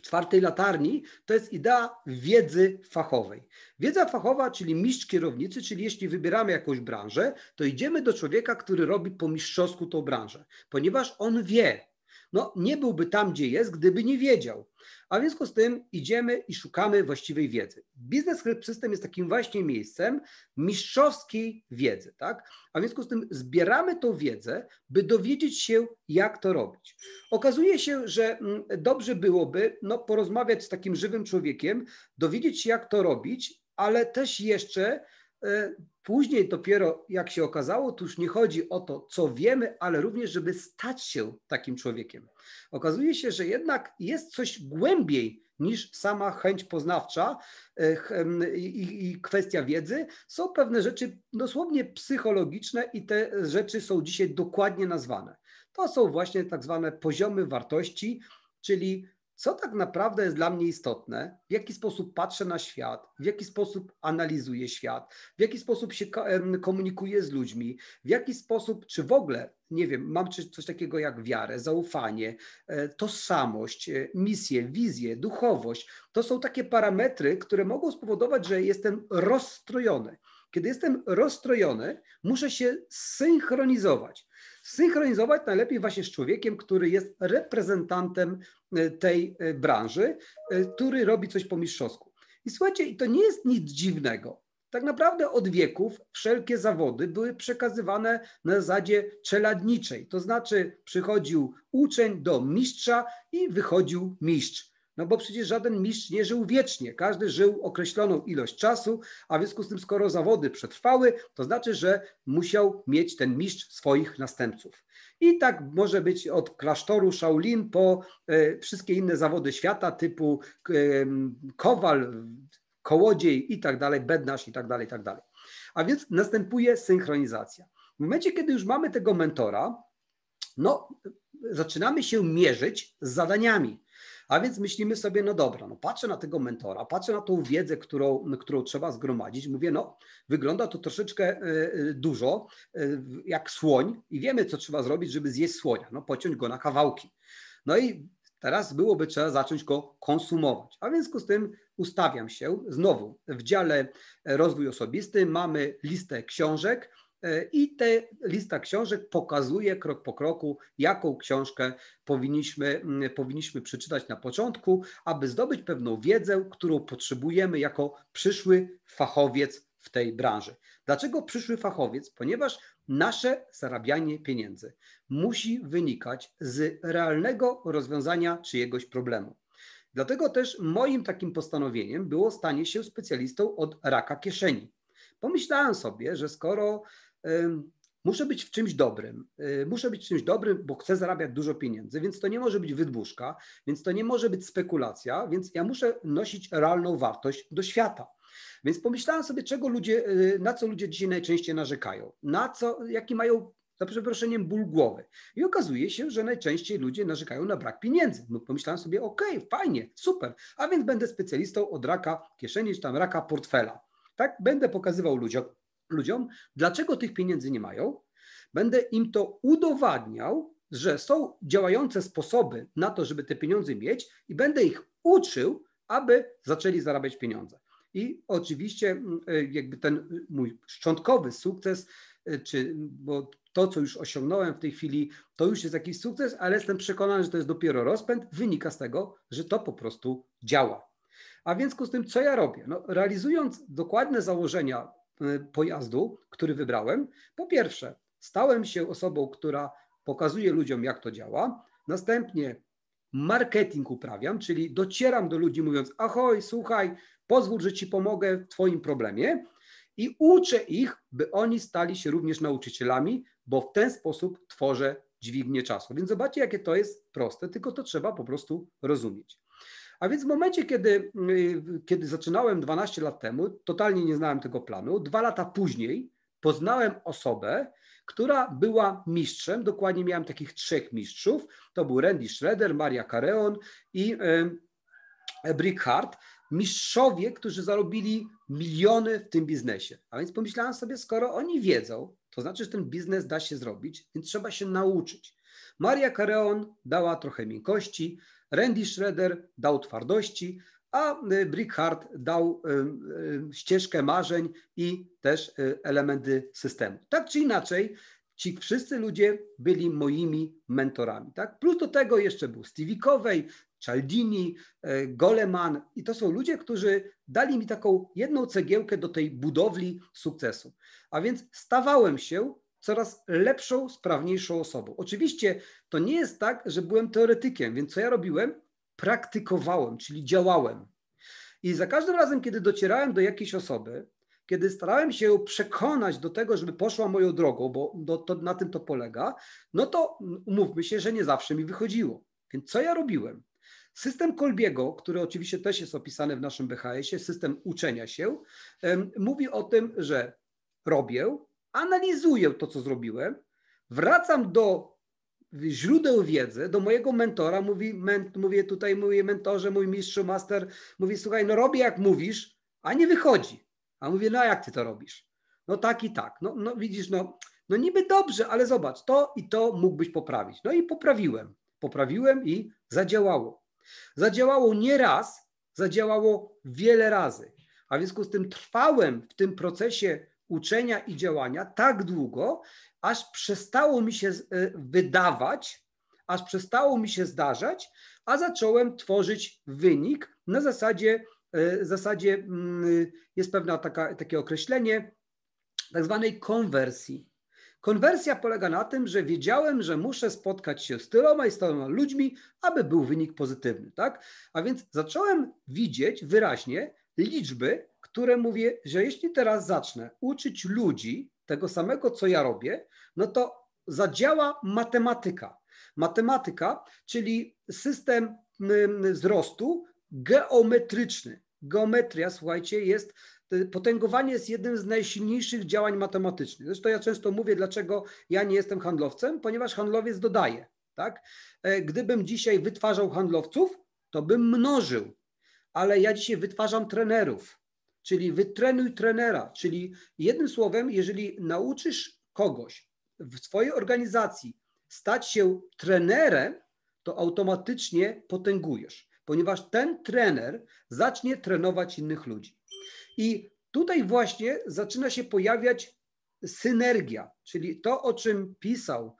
czwartej latarni, to jest idea wiedzy fachowej. Wiedza fachowa, czyli mistrz kierownicy, czyli jeśli wybieramy jakąś branżę, to idziemy do człowieka, który robi po mistrzowsku tą branżę, ponieważ on wie. No, nie byłby tam, gdzie jest, gdyby nie wiedział. A w związku z tym idziemy i szukamy właściwej wiedzy. Biznes Help System jest takim właśnie miejscem mistrzowskiej wiedzy, tak? A w związku z tym zbieramy tą wiedzę, by dowiedzieć się, jak to robić. Okazuje się, że mm, dobrze byłoby no, porozmawiać z takim żywym człowiekiem, dowiedzieć się, jak to robić, ale też jeszcze E, później dopiero, jak się okazało, to już nie chodzi o to, co wiemy, ale również, żeby stać się takim człowiekiem. Okazuje się, że jednak jest coś głębiej niż sama chęć poznawcza e, i, kwestia wiedzy. Są pewne rzeczy dosłownie psychologiczne i te rzeczy są dzisiaj dokładnie nazwane. To są właśnie tak zwane poziomy wartości, czyli co tak naprawdę jest dla mnie istotne, w jaki sposób patrzę na świat, w jaki sposób analizuję świat, w jaki sposób się komunikuję z ludźmi, w jaki sposób, czy w ogóle, nie wiem, mam coś takiego jak wiarę, zaufanie, e, tożsamość, e, misję, wizję, duchowość. To są takie parametry, które mogą spowodować, że jestem rozstrojony. Kiedy jestem rozstrojony, muszę się synchronizować synchronizować najlepiej właśnie z człowiekiem, który jest reprezentantem e, tej e, branży, e, który robi coś po mistrzowsku. I słuchajcie, to nie jest nic dziwnego. Tak naprawdę od wieków wszelkie zawody były przekazywane na zasadzie czeladniczej, to znaczy przychodził uczeń do mistrza i wychodził mistrz. No bo przecież żaden mistrz nie żył wiecznie. Każdy żył określoną ilość czasu, a w związku z tym, skoro zawody przetrwały, to znaczy, że musiał mieć ten mistrz swoich następców. I tak może być od klasztoru Shaolin po e, wszystkie inne zawody świata typu e, kowal, kołodziej i tak dalej, bednarz i tak dalej, i tak dalej. A więc następuje synchronizacja. W momencie, kiedy już mamy tego mentora, no, zaczynamy się mierzyć z zadaniami. A więc myślimy sobie, no dobra, no patrzę na tego mentora, patrzę na tą wiedzę, którą, którą trzeba zgromadzić, mówię, no wygląda to troszeczkę e, e, dużo, e, jak słoń i wiemy, co trzeba zrobić, żeby zjeść słonia, no pociąć go na kawałki. No i Teraz byłoby trzeba zacząć go konsumować. A w związku z tym ustawiam się znowu w dziale rozwój osobisty. Mamy listę książek, E, I ta lista książek pokazuje krok po kroku, jaką książkę powinniśmy, mm, powinniśmy przeczytać na początku, aby zdobyć pewną wiedzę, którą potrzebujemy jako przyszły fachowiec w tej branży. Dlaczego przyszły fachowiec? Ponieważ nasze zarabianie pieniędzy musi wynikać z realnego rozwiązania czyjegoś problemu. Dlatego też moim takim postanowieniem było stanie się specjalistą od raka kieszeni pomyślałem sobie, że skoro muszę być w czymś dobrym. Muszę być w czymś dobrym, bo chcę zarabiać dużo pieniędzy, więc to nie może być wydłużka, więc to nie może być spekulacja, więc ja muszę nosić realną wartość do świata. Więc pomyślałem sobie, czego ludzie, e, na co ludzie dzisiaj najczęściej narzekają, na co, jaki mają za przeproszeniem ból głowy. I okazuje się, że najczęściej ludzie narzekają na brak pieniędzy. No pomyślałem sobie, okej, okay, fajnie, super, a więc będę specjalistą od raka kieszeni, czy tam raka portfela. Tak, będę pokazywał ludziom, ludziom, dlaczego tych pieniędzy nie mają. Będę im to udowadniał, że są działające sposoby na to, żeby te pieniądze mieć i będę ich uczył, aby zaczęli zarabiać pieniądze. I oczywiście mm, e, jakby ten e, mój szczątkowy sukces, e, czy, bo to, co już osiągnąłem w tej chwili, to już jest jakiś sukces, ale jestem przekonany, że to jest dopiero rozpęd, wynika z tego, że to po prostu działa. A więc z tym, co ja robię? No, realizując dokładne założenia Y, pojazdu, który wybrałem, po pierwsze, stałem się osobą, która pokazuje ludziom, jak to działa. Następnie marketing uprawiam, czyli docieram do ludzi mówiąc: Ahoj, słuchaj, pozwól, że ci pomogę w Twoim problemie. I uczę ich, by oni stali się również nauczycielami, bo w ten sposób tworzę dźwignię czasu. Więc zobaczcie, jakie to jest proste, tylko to trzeba po prostu rozumieć. A więc w momencie, kiedy, y, kiedy zaczynałem 12 lat temu, totalnie nie znałem tego planu, dwa lata później poznałem osobę, która była mistrzem, dokładnie miałem takich trzech mistrzów, to był Randy Schroeder, Maria Careon i y, Brick Hart, mistrzowie, którzy zarobili miliony w tym biznesie. A więc pomyślałem sobie, skoro oni wiedzą, to znaczy, że ten biznes da się zrobić, więc trzeba się nauczyć. Maria Careon dała trochę miękkości, Randy Schroeder dał twardości, a y, Brickhart dał y, y, ścieżkę marzeń i też elementy systemu. Tak czy inaczej, ci wszyscy ludzie byli moimi mentorami. Tak? Plus do tego jeszcze był Stevie Covey, Cialdini, Goleman i to są ludzie, którzy dali mi taką jedną cegiełkę do tej budowli sukcesu. A więc stawałem się coraz lepszą, sprawniejszą osobą. Oczywiście to nie jest tak, że byłem teoretykiem, więc co ja robiłem? Praktykowałem, czyli działałem. I za każdym razem, kiedy docierałem do jakiejś osoby, kiedy starałem się ją przekonać do tego, żeby poszła moją drogą, bo do, to, na tym to polega, no to umówmy się, że nie zawsze mi wychodziło. Więc co ja robiłem? System Kolbiego, który oczywiście też jest opisany w naszym BHS-ie, system uczenia się, mówi o tym, że robię, analizuję to, co zrobiłem, wracam do źródeł wiedzy, do mojego mentora, mówi, men, mówię tutaj, mój mentorze, mój mistrzu, master, mówi, słuchaj, no robię jak mówisz, a nie wychodzi. A mówię, no a jak ty to robisz? No tak i tak. No, no widzisz, no, no niby dobrze, ale zobacz, to i to mógłbyś poprawić. No i poprawiłem. Poprawiłem i zadziałało. Zadziałało nie raz, zadziałało wiele razy. A w związku z tym trwałem w tym procesie uczenia i działania tak długo, aż przestało mi się y, wydawać, aż przestało mi się zdarzać, a zacząłem tworzyć wynik na zasadzie, y, zasadzie mm, y, jest pewne takie określenie, tak zwanej konwersji. Konwersja polega na tym, że wiedziałem, że muszę spotkać się z tyloma i z tyloma ludźmi, aby był wynik pozytywny, tak? A więc zacząłem widzieć wyraźnie, liczby, które mówię, że jeśli teraz zacznę uczyć ludzi tego samego, co ja robię, no to zadziała matematyka. Matematyka, czyli system wzrostu geometryczny. Geometria, słuchajcie, jest y, potęgowanie jest jednym z najsilniejszych działań matematycznych. Zresztą ja często mówię, dlaczego ja nie jestem handlowcem, ponieważ handlowiec dodaje. Tak? E, gdybym dzisiaj wytwarzał handlowców, to bym mnożył ale ja dzisiaj wytwarzam trenerów, czyli wytrenuj trenera, czyli jednym słowem, jeżeli nauczysz kogoś w swojej organizacji stać się trenerem, to automatycznie potęgujesz, ponieważ ten trener zacznie trenować innych ludzi. I tutaj właśnie zaczyna się pojawiać synergia, czyli to, o czym pisał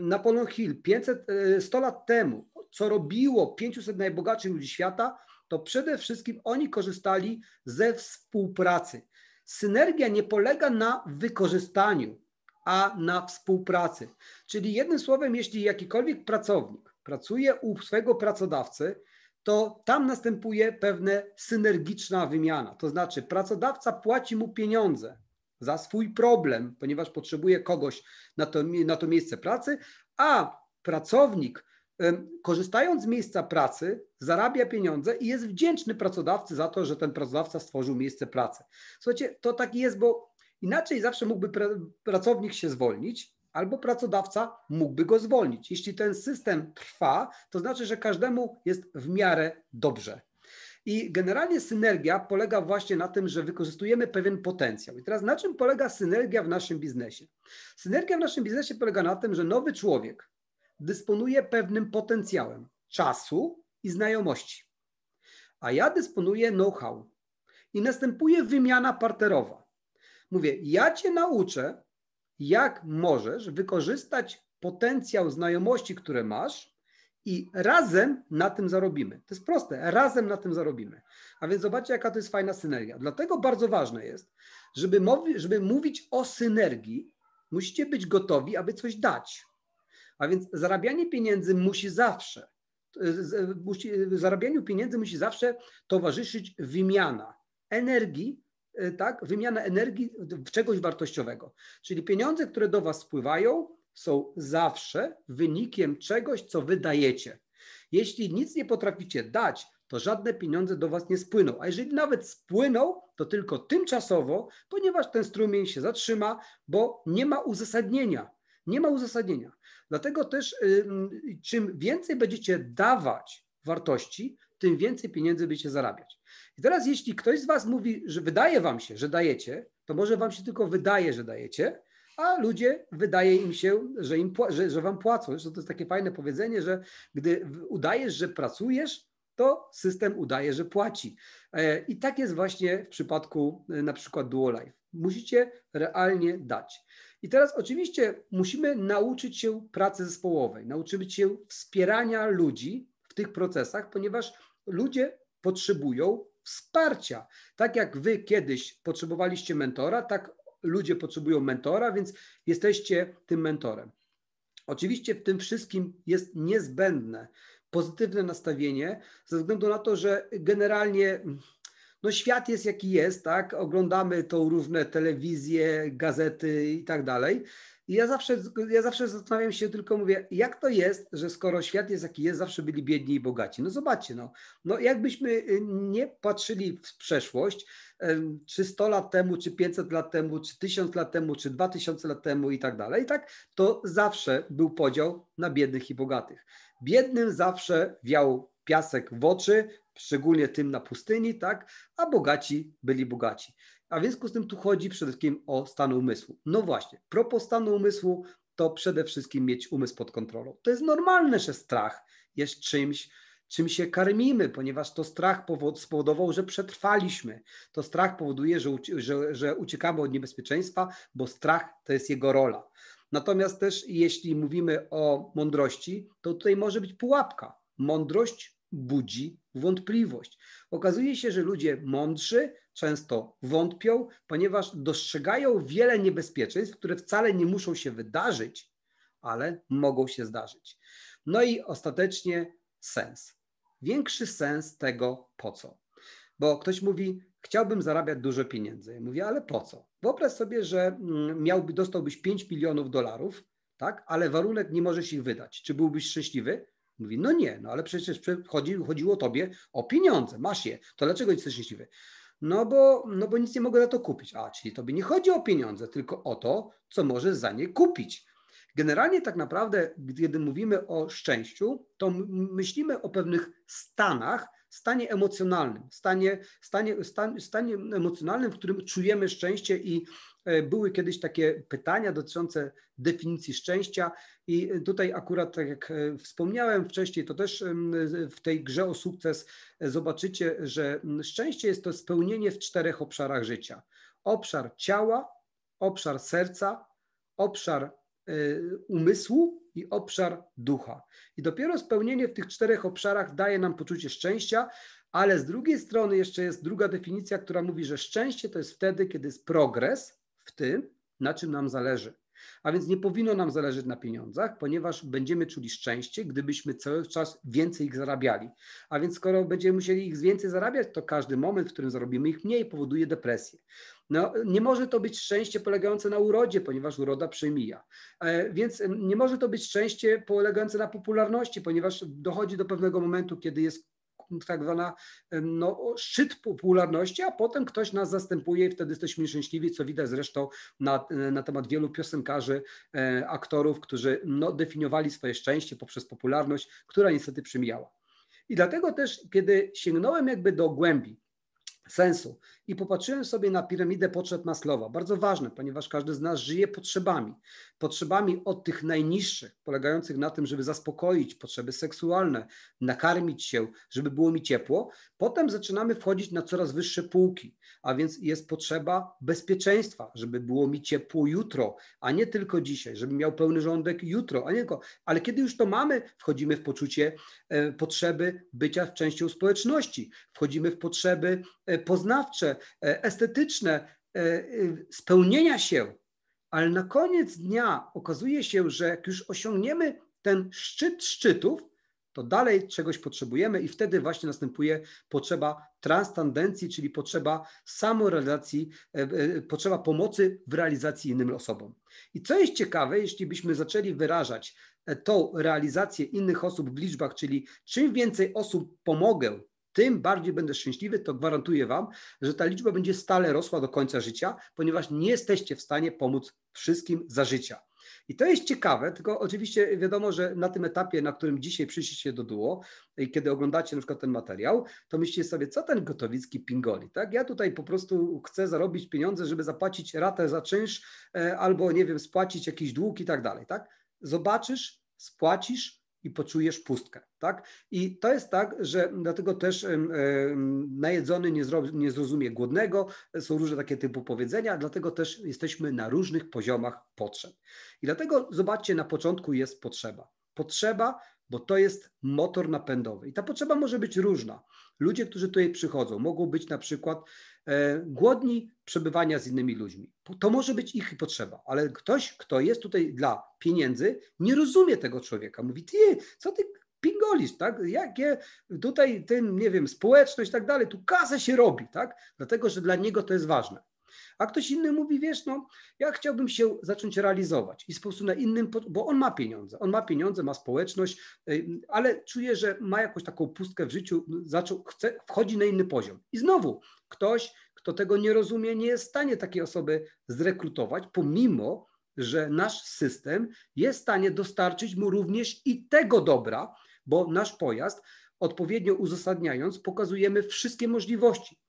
Napoleon Hill 500, 100 e, lat temu, co robiło 500 najbogatszych ludzi świata, to przede wszystkim oni korzystali ze współpracy. Synergia nie polega na wykorzystaniu, a na współpracy. Czyli jednym słowem, jeśli jakikolwiek pracownik pracuje u swojego pracodawcy, to tam następuje pewna synergiczna wymiana. To znaczy, pracodawca płaci mu pieniądze za swój problem, ponieważ potrzebuje kogoś na to, na to miejsce pracy, a pracownik korzystając z miejsca pracy, zarabia pieniądze i jest wdzięczny pracodawcy za to, że ten pracodawca stworzył miejsce pracy. Słuchajcie, to tak jest, bo inaczej zawsze mógłby pracownik się zwolnić, albo pracodawca mógłby go zwolnić. Jeśli ten system trwa, to znaczy, że każdemu jest w miarę dobrze. I generalnie synergia polega właśnie na tym, że wykorzystujemy pewien potencjał. I teraz na czym polega synergia w naszym biznesie? Synergia w naszym biznesie polega na tym, że nowy człowiek, dysponuje pewnym potencjałem czasu i znajomości, a ja dysponuję know-how. I następuje wymiana parterowa. Mówię, ja cię nauczę, jak możesz wykorzystać potencjał znajomości, które masz, i razem na tym zarobimy. To jest proste, razem na tym zarobimy. A więc zobaczcie, jaka to jest fajna synergia. Dlatego bardzo ważne jest, żeby, żeby mówić o synergii, musicie być gotowi, aby coś dać. A więc zarabianie pieniędzy musi zawsze, e, e, musi, zarabianiu pieniędzy musi zawsze towarzyszyć wymiana energii, e, tak, wymiana energii w czegoś wartościowego. Czyli pieniądze, które do Was spływają, są zawsze wynikiem czegoś, co wydajecie. Jeśli nic nie potraficie dać, to żadne pieniądze do Was nie spłyną. A jeżeli nawet spłyną, to tylko tymczasowo, ponieważ ten strumień się zatrzyma, bo nie ma uzasadnienia nie ma uzasadnienia. Dlatego też y, y, czym więcej będziecie dawać wartości, tym więcej pieniędzy będziecie zarabiać. I teraz jeśli ktoś z Was mówi, że wydaje Wam się, że dajecie, to może Wam się tylko wydaje, że dajecie, a ludzie wydaje im się, że, im, że, że Wam płacą. Zresztą to jest takie fajne powiedzenie, że gdy udajesz, że pracujesz, to system udaje, że płaci. E, I tak jest właśnie w przypadku y, na przykład Duolife. Musicie realnie dać. I teraz oczywiście musimy nauczyć się pracy zespołowej, nauczyć się wspierania ludzi w tych procesach, ponieważ ludzie potrzebują wsparcia. Tak jak wy kiedyś potrzebowaliście mentora, tak ludzie potrzebują mentora, więc jesteście tym mentorem. Oczywiście w tym wszystkim jest niezbędne pozytywne nastawienie, ze względu na to, że generalnie no świat jest jaki jest, tak? Oglądamy to różne telewizje, gazety i tak dalej. I ja zawsze, ja zawsze zastanawiam się, tylko mówię, jak to jest, że skoro świat jest jaki jest, zawsze byli biedni i bogaci. No zobaczcie, no, no jakbyśmy y, nie patrzyli w przeszłość, czy 100 lat temu, czy 500 lat temu, czy 1000 lat temu, czy 2000 lat temu i tak dalej, tak, to zawsze był podział na biednych i bogatych. Biednym zawsze wiał piasek w oczy, szczególnie tym na pustyni, tak? A bogaci byli bogaci. A w związku z tym tu chodzi przede wszystkim o stan umysłu. No właśnie, propos stanu umysłu, to przede wszystkim mieć umysł pod kontrolą. To jest normalne, że strach jest czymś, czym się karmimy, ponieważ to strach spowodował, że przetrwaliśmy. To strach powoduje, że, że, że uciekamy od niebezpieczeństwa, bo strach to jest jego rola. Natomiast też jeśli mówimy o mądrości, to tutaj może być pułapka. Mądrość budzi wątpliwość. Okazuje się, że ludzie mądrzy często wątpią, ponieważ dostrzegają wiele niebezpieczeństw, które wcale nie muszą się wydarzyć, ale mogą się zdarzyć. No i ostatecznie sens. Większy sens tego po co. Bo ktoś mówi, chciałbym zarabiać dużo pieniędzy. Ja mówię, ale po co? Wyobraź sobie, że mm, miałby, dostałbyś 5 milionów dolarów, tak? ale warunek nie możesz ich wydać. Czy byłbyś szczęśliwy? Mówi, no nie, no ale przecież chodzi, chodziło tobie o pieniądze, masz je, to dlaczego jesteś szczęśliwy? No bo, no bo nic nie mogę za to kupić. A, czyli tobie nie chodzi o pieniądze, tylko o to, co możesz za nie kupić. Generalnie tak naprawdę, kiedy mówimy o szczęściu, to myślimy o pewnych stanach, stanie emocjonalnym, stanie, stanie, stan, stanie emocjonalnym, w którym czujemy szczęście i e, były kiedyś takie pytania dotyczące definicji szczęścia i e, tutaj akurat tak jak e, wspomniałem wcześniej, to też w tej grze o sukces zobaczycie, że szczęście jest to spełnienie w czterech obszarach życia. Obszar ciała, obszar serca, obszar Y, umysłu i obszar ducha. I dopiero spełnienie w tych czterech obszarach daje nam poczucie szczęścia, ale z drugiej strony jeszcze jest druga definicja, która mówi, że szczęście to jest wtedy, kiedy jest progres w tym, na czym nam zależy. A więc nie powinno nam zależeć na pieniądzach, ponieważ będziemy czuli szczęście, gdybyśmy cały czas więcej ich zarabiali. A więc skoro będziemy musieli ich więcej zarabiać, to każdy moment, w którym zarobimy ich mniej, powoduje depresję. No, nie może to być szczęście polegające na urodzie, ponieważ uroda przemija. E, więc nie może to być szczęście polegające na popularności, ponieważ dochodzi do pewnego momentu, kiedy jest tak zwana no, szczyt popularności, a potem ktoś nas zastępuje i wtedy jesteśmy szczęśliwi, co widać zresztą na, na temat wielu piosenkarzy, e, aktorów, którzy no, definiowali swoje szczęście poprzez popularność, która niestety przemijała. I dlatego też, kiedy sięgnąłem jakby do głębi sensu. I popatrzyłem sobie na piramidę potrzeb Maslowa. Bardzo ważne, ponieważ każdy z nas żyje potrzebami. Potrzebami od tych najniższych, polegających na tym, żeby zaspokoić potrzeby seksualne, nakarmić się, żeby było mi ciepło. Potem zaczynamy wchodzić na coraz wyższe półki, a więc jest potrzeba bezpieczeństwa, żeby było mi ciepło jutro, a nie tylko dzisiaj, żeby miał pełny żołądek jutro, a nie tylko. Ale kiedy już to mamy, wchodzimy w poczucie e, potrzeby bycia częścią społeczności, wchodzimy w potrzeby e, poznawcze, e, estetyczne, e, e, spełnienia się, ale na koniec dnia okazuje się, że jak już osiągniemy ten szczyt szczytów, to dalej czegoś potrzebujemy i wtedy właśnie następuje potrzeba transcendencji, czyli potrzeba samorealizacji, potrzeba pomocy w realizacji innym osobom. I co jest ciekawe, jeśli byśmy zaczęli wyrażać tą realizację innych osób w liczbach, czyli czym więcej osób pomogę, tym bardziej będę szczęśliwy, to gwarantuję Wam, że ta liczba będzie stale rosła do końca życia, ponieważ nie jesteście w stanie pomóc wszystkim za życia. I to jest ciekawe, tylko oczywiście wiadomo, że na tym etapie, na którym dzisiaj przyszliście do duo, kiedy oglądacie na przykład ten materiał, to myślicie sobie, co ten Gotowicki pingoli, tak? Ja tutaj po prostu chcę zarobić pieniądze, żeby zapłacić ratę za czynsz e, albo, nie wiem, spłacić jakiś dług i tak dalej, tak? Zobaczysz, spłacisz, i poczujesz pustkę, tak? I to jest tak, że dlatego też najedzony nie, zro, nie zrozumie głodnego, są różne takie typu powiedzenia, dlatego też jesteśmy na różnych poziomach potrzeb. I dlatego zobaczcie, na początku jest potrzeba. Potrzeba bo to jest motor napędowy. I ta potrzeba może być różna. Ludzie, którzy tutaj przychodzą, mogą być na przykład e, głodni przebywania z innymi ludźmi. To może być ich potrzeba, ale ktoś, kto jest tutaj dla pieniędzy, nie rozumie tego człowieka. Mówi, ty, co ty pingolisz, tak? Jakie tutaj tym, nie wiem, społeczność i tak dalej, tu kasę się robi, tak? Dlatego, że dla niego to jest ważne a ktoś inny mówi, wiesz, no ja chciałbym się zacząć realizować i sposób na innym, bo on ma pieniądze, on ma pieniądze, ma społeczność, y, ale czuje, że ma jakąś taką pustkę w życiu, zaczął, chce, wchodzi na inny poziom. I znowu ktoś, kto tego nie rozumie, nie jest w stanie takiej osoby zrekrutować, pomimo, że nasz system jest w stanie dostarczyć mu również i tego dobra, bo nasz pojazd odpowiednio uzasadniając, pokazujemy wszystkie możliwości.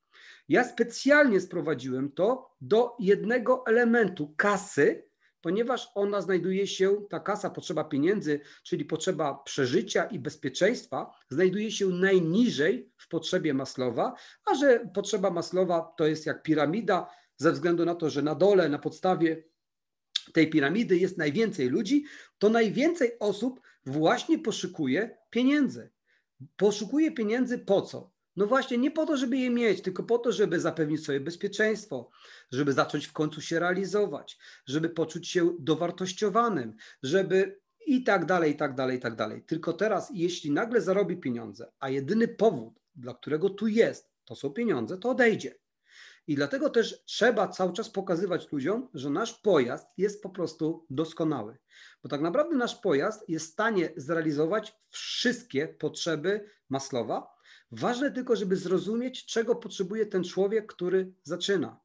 Ja specjalnie sprowadziłem to do jednego elementu kasy, ponieważ ona znajduje się, ta kasa, potrzeba pieniędzy, czyli potrzeba przeżycia i bezpieczeństwa, znajduje się najniżej w potrzebie Maslowa, a że potrzeba Maslowa to jest jak piramida, ze względu na to, że na dole, na podstawie tej piramidy jest najwięcej ludzi, to najwięcej osób właśnie poszukuje pieniędzy. Poszukuje pieniędzy po co? No właśnie, nie po to, żeby je mieć, tylko po to, żeby zapewnić sobie bezpieczeństwo, żeby zacząć w końcu się realizować, żeby poczuć się dowartościowanym, żeby i tak dalej, i tak dalej, i tak dalej. Tylko teraz, jeśli nagle zarobi pieniądze, a jedyny powód, dla którego tu jest, to są pieniądze, to odejdzie. I dlatego też trzeba cały czas pokazywać ludziom, że nasz pojazd jest po prostu doskonały. Bo tak naprawdę nasz pojazd jest w stanie zrealizować wszystkie potrzeby Maslowa, Ważne tylko, żeby zrozumieć, czego potrzebuje ten człowiek, który zaczyna,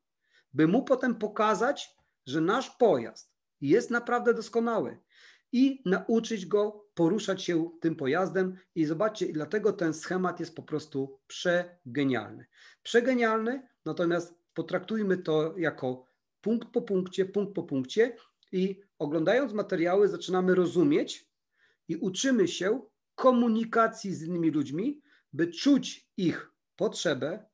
by mu potem pokazać, że nasz pojazd jest naprawdę doskonały i nauczyć go poruszać się tym pojazdem. I zobaczcie, dlatego ten schemat jest po prostu przegenialny. Przegenialny, natomiast potraktujmy to jako punkt po punkcie, punkt po punkcie i oglądając materiały zaczynamy rozumieć i uczymy się komunikacji z innymi ludźmi, by czuć ich potrzebę,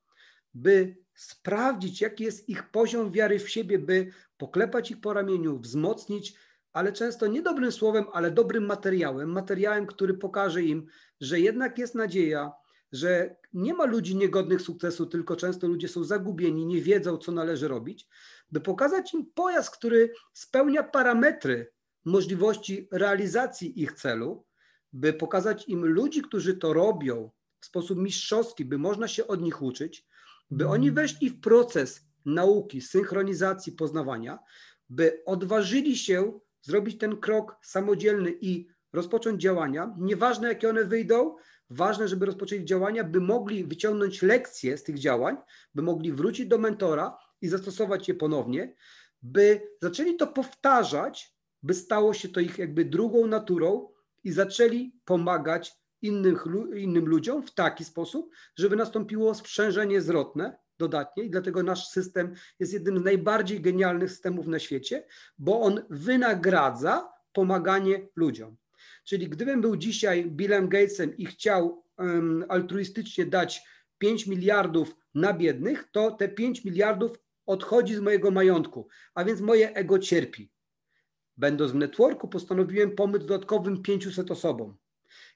by sprawdzić, jaki jest ich poziom wiary w siebie, by poklepać ich po ramieniu, wzmocnić, ale często nie dobrym słowem, ale dobrym materiałem, materiałem, który pokaże im, że jednak jest nadzieja, że nie ma ludzi niegodnych sukcesu, tylko często ludzie są zagubieni, nie wiedzą, co należy robić, by pokazać im pojazd, który spełnia parametry możliwości realizacji ich celu, by pokazać im ludzi, którzy to robią, w sposób mistrzowski, by można się od nich uczyć, by mhm. oni weszli w proces nauki, synchronizacji, poznawania, by odważyli się zrobić ten krok samodzielny i rozpocząć działania, nieważne jakie one wyjdą, ważne, żeby rozpoczęli działania, by mogli wyciągnąć lekcje z tych działań, by mogli wrócić do mentora i zastosować je ponownie, by zaczęli to powtarzać, by stało się to ich jakby drugą naturą i zaczęli pomagać innych, innym ludziom w taki sposób, żeby nastąpiło sprzężenie zwrotne dodatnie i dlatego nasz system jest jednym z najbardziej genialnych systemów na świecie, bo on wynagradza pomaganie ludziom. Czyli gdybym był dzisiaj Billem Gatesem i chciał um, altruistycznie dać 5 miliardów na biednych, to te 5 miliardów odchodzi z mojego majątku, a więc moje ego cierpi. Będąc w networku, postanowiłem pomóc dodatkowym 500 osobom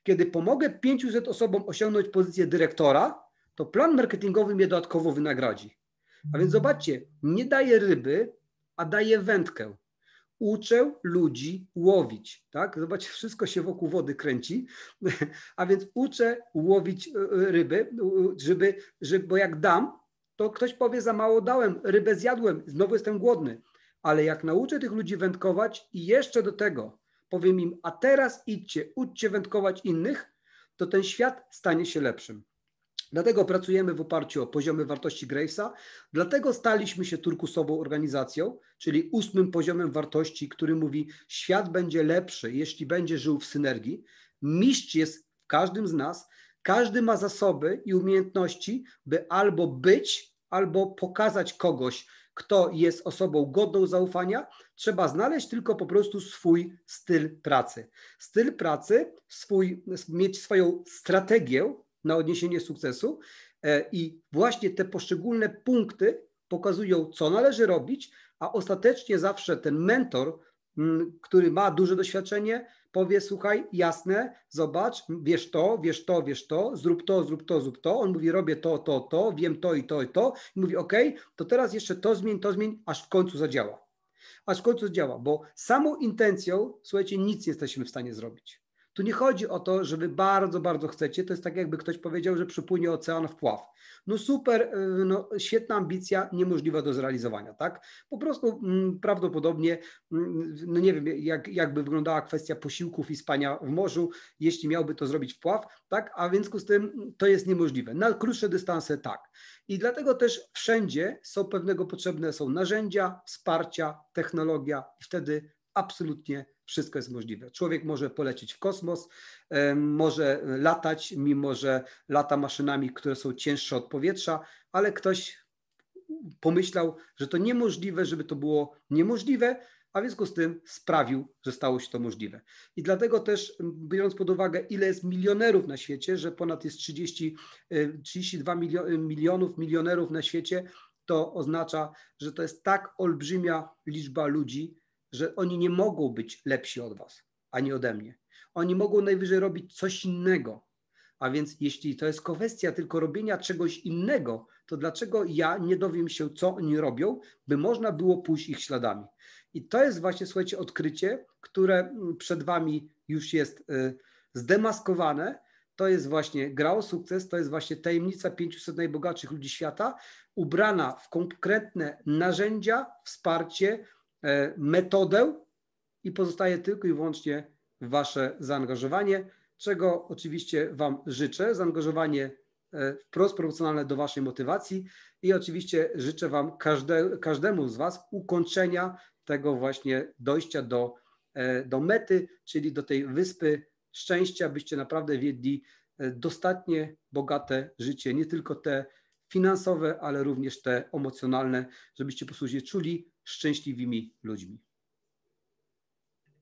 kiedy pomogę 500 osobom osiągnąć pozycję dyrektora, to plan marketingowy mnie dodatkowo wynagradzi. A więc mhm. zobaczcie, nie daję ryby, a daję wędkę. Uczę ludzi łowić, tak? Zobaczcie, wszystko się wokół wody kręci, <laughs> a więc uczę łowić e, e, ryby, żeby, żeby, bo jak dam, to ktoś powie za mało dałem, rybę zjadłem, znowu jestem głodny. Ale jak nauczę tych ludzi wędkować i jeszcze do tego powiem im, a teraz idźcie, uczcie wędkować innych, to ten świat stanie się lepszym. Dlatego pracujemy w oparciu o poziomy wartości Gravesa, dlatego staliśmy się turkusową organizacją, czyli ósmym poziomem wartości, który mówi, świat będzie lepszy, jeśli będzie żył w synergii. Mistrz jest w każdym z nas, każdy ma zasoby i umiejętności, by albo być, albo pokazać kogoś, kto jest osobą godną zaufania, trzeba znaleźć tylko po prostu swój styl pracy. Styl pracy, swój, mieć swoją strategię na odniesienie sukcesu e, i właśnie te poszczególne punkty pokazują, co należy robić, a ostatecznie zawsze ten mentor, mm, który ma duże doświadczenie, powie, słuchaj, jasne, zobacz, wiesz to, wiesz to, wiesz to, zrób to, zrób to, zrób to. On mówi, robię to, to, to, wiem to i to i to. I mówi, ok, to teraz jeszcze to zmień, to zmień, aż w końcu zadziała. Aż w końcu zadziała, bo samą intencją, słuchajcie, nic nie jesteśmy w stanie zrobić. Tu nie chodzi o to, żeby bardzo, bardzo chcecie. To jest tak, jakby ktoś powiedział, że przypłynie ocean w pław. No super, y, no, świetna ambicja, niemożliwa do zrealizowania, tak? Po prostu m, mm, prawdopodobnie, m, mm, no nie wiem, jak, jakby wyglądała kwestia posiłków i spania w morzu, jeśli miałby to zrobić w pław, tak? A w związku z tym mm, to jest niemożliwe. Na krótsze dystanse tak. I dlatego też wszędzie są pewnego potrzebne są narzędzia, wsparcia, technologia i wtedy absolutnie wszystko jest możliwe. Człowiek może polecieć w kosmos, może latać, mimo że lata maszynami, które są cięższe od powietrza, ale ktoś pomyślał, że to niemożliwe, żeby to było niemożliwe, a w związku z tym sprawił, że stało się to możliwe. I dlatego też, biorąc pod uwagę, ile jest milionerów na świecie, że ponad jest 30, 32 y, y, milionów milionerów na świecie, to oznacza, że to jest tak olbrzymia liczba ludzi, że oni nie mogą być lepsi od was, ani ode mnie. Oni mogą najwyżej robić coś innego. A więc jeśli to jest kwestia tylko robienia czegoś innego, to dlaczego ja nie dowiem się, co oni robią, by można było pójść ich śladami? I to jest właśnie, słuchajcie, odkrycie, które mm, przed wami już jest y, zdemaskowane, to jest właśnie gra o sukces, to jest właśnie tajemnica 500 najbogatszych ludzi świata, ubrana w konkretne narzędzia, wsparcie, E, metodę i pozostaje tylko i wyłącznie Wasze zaangażowanie, czego oczywiście Wam życzę. Zaangażowanie e, wprost proporcjonalne do Waszej motywacji i oczywiście życzę Wam każde, każdemu z Was ukończenia tego właśnie dojścia do, e, do mety, czyli do tej wyspy szczęścia, byście naprawdę wiedli dostatnie bogate życie, nie tylko te finansowe, ale również te emocjonalne, żebyście po prostu się czuli szczęśliwymi ludźmi.